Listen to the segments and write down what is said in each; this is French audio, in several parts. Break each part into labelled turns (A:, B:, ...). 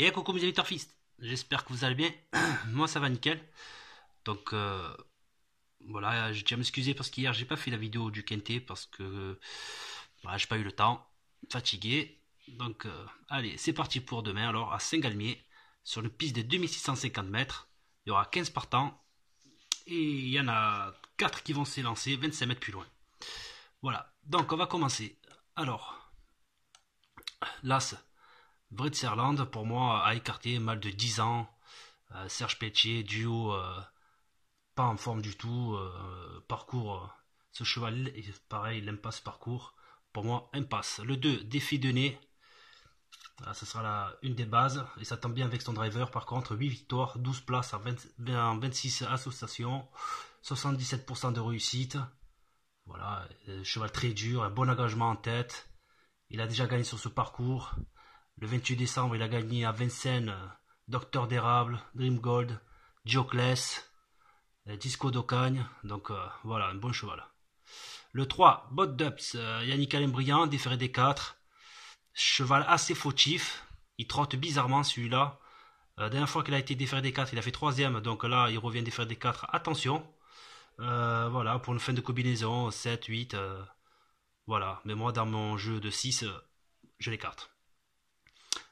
A: Et coucou mes amis j'espère que vous allez bien. Moi ça va nickel. Donc euh, voilà, je tiens à m'excuser parce qu'hier j'ai pas fait la vidéo du Quintet parce que j'ai pas eu le temps, fatigué. Donc euh, allez, c'est parti pour demain alors à Saint-Galmier sur une piste de 2650 mètres. Il y aura 15 partants et il y en a 4 qui vont s'élancer 25 mètres plus loin. Voilà, donc on va commencer. Alors, l'As Britt pour moi, a écarté mal de 10 ans. Euh, Serge Pétier, duo euh, pas en forme du tout. Euh, parcours, ce cheval, pareil, l'impasse parcours. Pour moi, impasse. Le 2, défi de nez. Ah, ce sera la, une des bases. Et ça tombe bien avec son driver. Par contre, 8 victoires, 12 places en, en 26 associations, 77% de réussite. Voilà, cheval très dur, un bon engagement en tête. Il a déjà gagné sur ce parcours. Le 28 décembre, il a gagné à Vincennes Docteur d'érable, Dream Gold, Jocless, euh, Disco d'Ocagne. Donc euh, voilà, un bon cheval. Le 3, Bot Dubs, euh, Yannick Alain Briand, déféré des 4. Cheval assez fautif. Il trotte bizarrement celui-là. dernière fois qu'il a été déféré des 4, il a fait 3 troisième. Donc là, il revient déféré des 4. Attention. voilà, pour une fin de combinaison, 7, 8. voilà. Mais moi, dans mon jeu de 6, je l'écarte.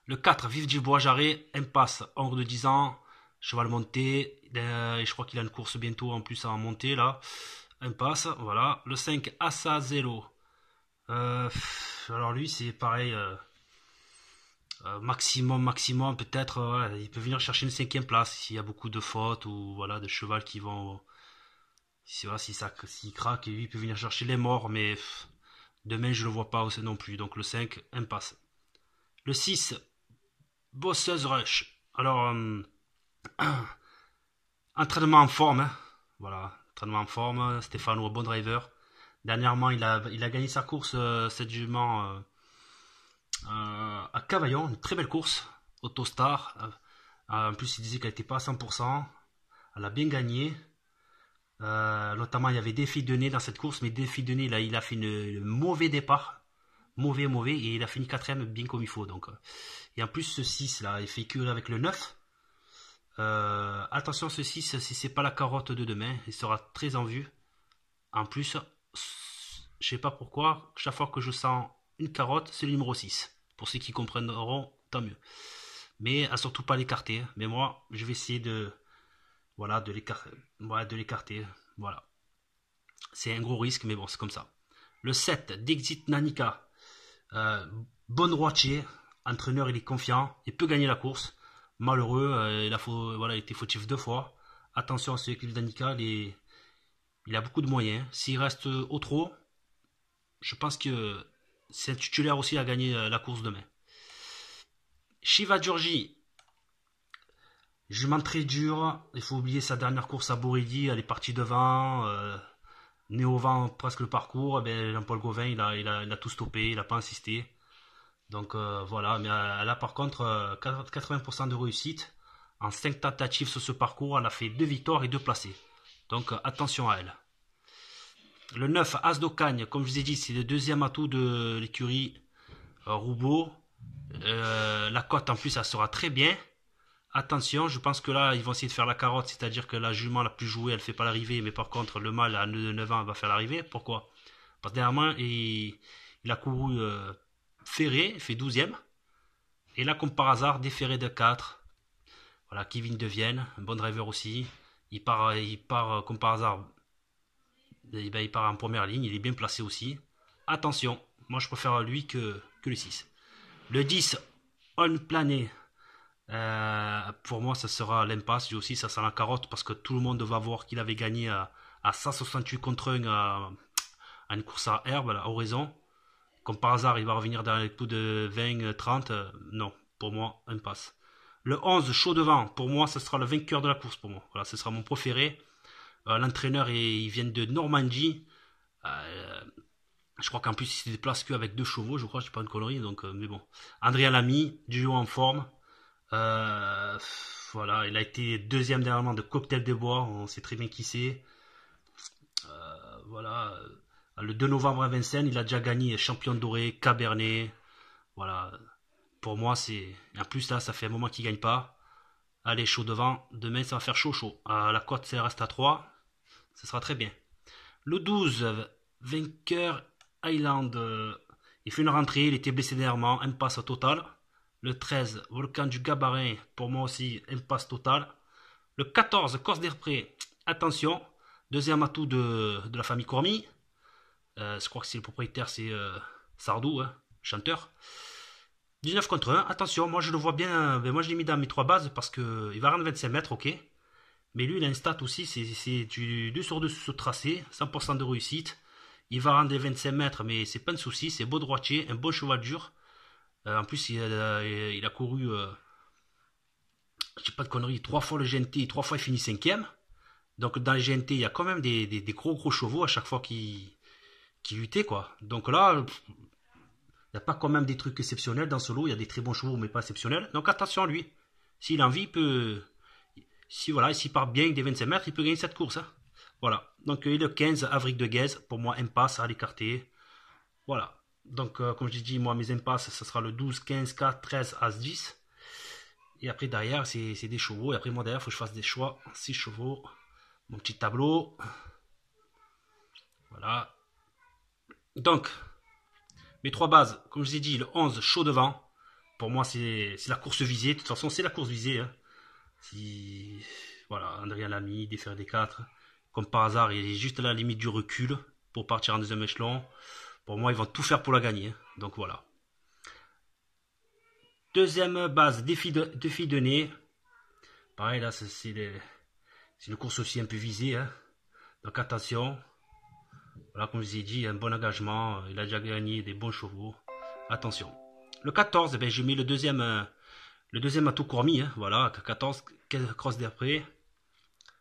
A: Le 4, Vive du Bois Jarret, impasse, angle de 10 ans, cheval monté. Euh, et je crois qu'il a une course bientôt en plus à monter là. Impasse, voilà. Le 5, Assa Zelo. Euh, alors lui, c'est pareil. Euh, maximum, maximum, peut-être, il peut venir chercher une cinquième place s'il y a beaucoup de fautes ou voilà, de cheval qui vont. Si, si ça, s'il craque, lui, il peut venir chercher les morts, mais demain, je le vois pas aussi non plus. Donc le 5, impasse. Le 6, Bosseuse Rush. Alors, euh, entraînement en forme. Hein. Voilà, entraînement en forme. Stéphano, bon driver. Dernièrement, il a, il a gagné sa course euh, cette jument euh, à Cavaillon. Une très belle course. Autostar. en plus, il disait qu'elle n'était pas à 100%. Elle a bien gagné. notamment, il y avait Défi nez dans cette course, mais Défi nez là, il a fait un mauvais départ, mauvais, mauvais, et il a fini quatrième bien comme il faut. Donc, euh, et en plus, ce 6 là, il fait que avec le 9. Euh, attention, ce 6, si c'est pas la carotte de demain, il sera très en vue. En plus, je sais pas pourquoi, chaque fois que je sens une carotte, c'est le numéro 6. Pour ceux qui comprendront, tant mieux. Mais à surtout pas l'écarter. Mais moi, je vais essayer de, voilà, de l'écarter. Voilà, de l'écarter. Voilà. C'est un gros risque, mais bon, c'est comme ça. Le 7, d'Exit Nanika. Euh, bon droitier, entraîneur, il est confiant, il peut gagner la course. Malheureux, euh, il a été fautif deux fois. Attention à ce équipe d'Anica, il, a beaucoup de moyens. S'il reste au trop, je pense que c'est un titulaire aussi à gagner euh, la course demain. Shiva Giorgi, jument très dur. Il faut oublier sa dernière course à Boridi. Elle est partie devant vent, presque le parcours, eh ben, Jean-Paul Gauvin il a, tout stoppé, il n'a pas insisté. Donc euh, voilà, mais elle euh, a par contre, 80% euh, de réussite. En 5 tentatives sur ce parcours, elle a fait 2 victoires et 2 placés. Donc attention à elle. Le 9, As d'Ocagne, comme je vous ai dit, c'est le deuxième atout de l'écurie Roubaud. la cote en plus, elle sera très bien attention, je pense que là, ils vont essayer de faire la carotte, c'est-à-dire que la jument la plus jouée, elle ne fait pas l'arrivée, mais par contre, le mâle à 9 ans va faire l'arrivée. Pourquoi Parce que dernièrement, il, a couru euh, ferré, il fait 12e. Et là, comme par hasard, déferré de 4. Voilà, Kevin devienne, un bon driver aussi. Il part, euh, comme par hasard, eh ben, il part en première ligne, il est bien placé aussi. Attention, moi je préfère lui que, le 6. Le 10, On planait. Euh, pour moi, ça sera l'impasse. Lui aussi, ça sera la carotte parce que tout le monde va voir qu'il avait gagné à, 168 contre 1 à, une course à herbe, à Horizon. Comme par hasard, il va revenir dans les coups de 20, 30. Euh, non, pour moi, impasse. Le 11, chaud devant. Pour moi, ce sera le vainqueur de la course pour moi. Voilà, ce sera mon préféré. Euh, l'entraîneur, il vient de Normandie. je crois qu'en plus, il se déplace qu'avec deux chevaux, je crois, je dis pas une connerie. Donc, mais bon. Andrea Lamy, duo en forme. Euh, voilà, il a été deuxième dernièrement de Cocktail de Bois, on sait très bien qui c'est. Euh, voilà, euh, le 2 novembre à Vincennes, il a déjà gagné champion doré, cabernet. Voilà, pour moi, c'est. En plus, ça, ça fait un moment qu'il ne gagne pas. Allez, chaud devant. Demain, ça va faire chaud, chaud. À la cote, ça reste à 3. ça sera très bien. Le 12, vainqueur Island. Il fait une rentrée, il était blessé dernièrement, au total le 13, Volcan du Gabarin, pour moi aussi, impasse totale. Le 14, Corse Représ, attention, deuxième atout de, la famille Cormi. Euh, je crois que c'est le propriétaire, c'est euh, Sardou, hein, chanteur. 19 contre 1, attention, moi je le vois bien, mais ben, moi je l'ai mis dans mes trois bases parce qu'il va rendre 25 mètres, ok. Mais lui, il a un stat aussi, c'est du 2 sur 2 sur ce tracé, 100% de réussite. Il va rendre 25 mètres, mais c'est pas un souci, c'est beau droitier, un beau cheval dur. Euh, en plus, il euh, a, couru, euh, je sais pas de conneries, trois fois le GNT, trois fois il finit cinquième. Donc dans le GNT, il y a quand même des, gros gros chevaux à chaque fois qui, qui luttaient quoi. Donc là, il n'y a pas quand même des trucs exceptionnels dans ce lot. Il y a des très bons chevaux mais pas exceptionnels. Donc attention à lui. S'il a envie, il peut. Si voilà, s'il part bien des 25 mètres, il peut gagner cette course. Hein. Voilà. Donc il est le 15, Avric de Guèze, pour moi impasse à l'écarter. Voilà. Donc, euh, comme je dit, moi, mes impasses, ça sera le 12, 15, 4, 13, As, 10. Et après, derrière, c'est des chevaux. Et après, moi, derrière, il faut que je fasse des choix. 6 chevaux. Mon petit tableau. Voilà. Donc, mes trois bases, comme je vous dit, le 11, chaud devant. Pour moi, c'est la course visée. De toute façon, c'est la course visée. Hein. Si, voilà, André l'a mis, défaire des 4. Comme par hasard, il est juste à la limite du recul pour partir en deuxième échelon. Pour moi, ils vont tout faire pour la gagner. Hein. Donc voilà. Deuxième base, défi, de, défi donné. Pareil, là, c'est une course aussi un peu visée. Hein. Donc attention. Voilà, comme je vous ai dit, un bon engagement. Il a déjà gagné des bons chevaux. Attention. Le 14, eh ben, je mets le deuxième, euh, le deuxième à tout hein. Voilà, 14, 15 cross d'après.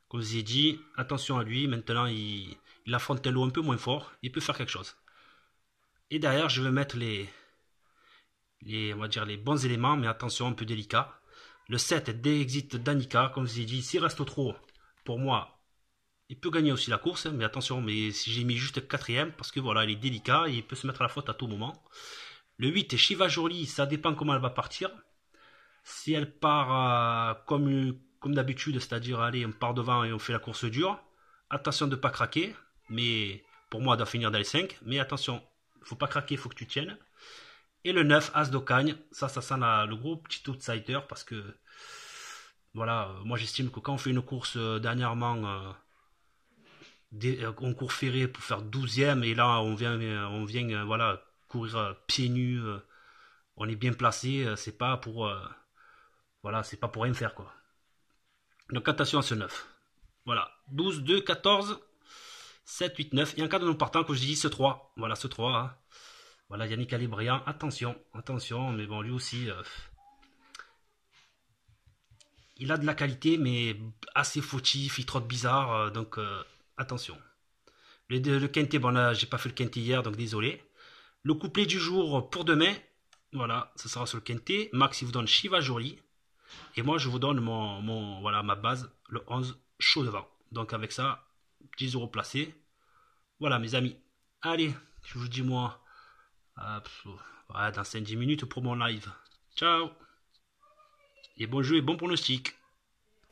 A: Comme je vous ai dit, attention à lui. Maintenant, il, il affronte un lot un peu moins fort. Il peut faire quelque chose. Et derrière, je vais mettre les, les, on dire les bons éléments, mais attention, un peu délicat. Le 7 d'exit d'Anika, comme je vous ai dit, s'il reste trop, pour moi, il peut gagner aussi la course, mais attention, mais si j'ai mis juste quatrième, parce que voilà, il est délicat, il peut se mettre à la faute à tout moment. Le 8 Shiva Jolie, ça dépend comment elle va partir. Si elle part euh, comme, comme d'habitude, c'est-à-dire allez, on part devant et on fait la course dure, attention de ne pas craquer, mais pour moi, elle doit finir dans les 5, mais attention, faut pas craquer, faut que tu tiennes. Et le 9, As d'Ocagne, ça, ça sent le gros petit outsider parce que, voilà, euh, moi j'estime que quand on fait une course euh, dernièrement, on euh, court ferré pour faire 12ème et là on vient, on vient voilà, courir pieds nus, on est bien placé, c'est pas pour, voilà, c'est pas pour rien faire quoi. Donc attention à ce 9. Voilà, 12, 2, 14, 7, 8, 9. Et un cas de non partant, que je dis, ce 3. Voilà, ce 3. Hein. Voilà, Yannick Alibrian. Attention, attention. Mais bon, lui aussi... Euh, il a de la qualité, mais assez fautif, il trotte bizarre, euh, donc euh, attention. Le, le bon là, j'ai pas fait le quinté hier, donc désolé. Le couplet du jour pour demain, voilà, ce sera sur le quinté, Max, il vous donne Shiva Jolie. Et moi, je vous donne mon voilà, ma base, le 11 chaud devant. Donc avec ça, 10 euros placés. Voilà, mes amis. Allez, je vous dis moi euh, voilà, dans 5-10 minutes pour mon live. Ciao Et bon jeu et bon pronostic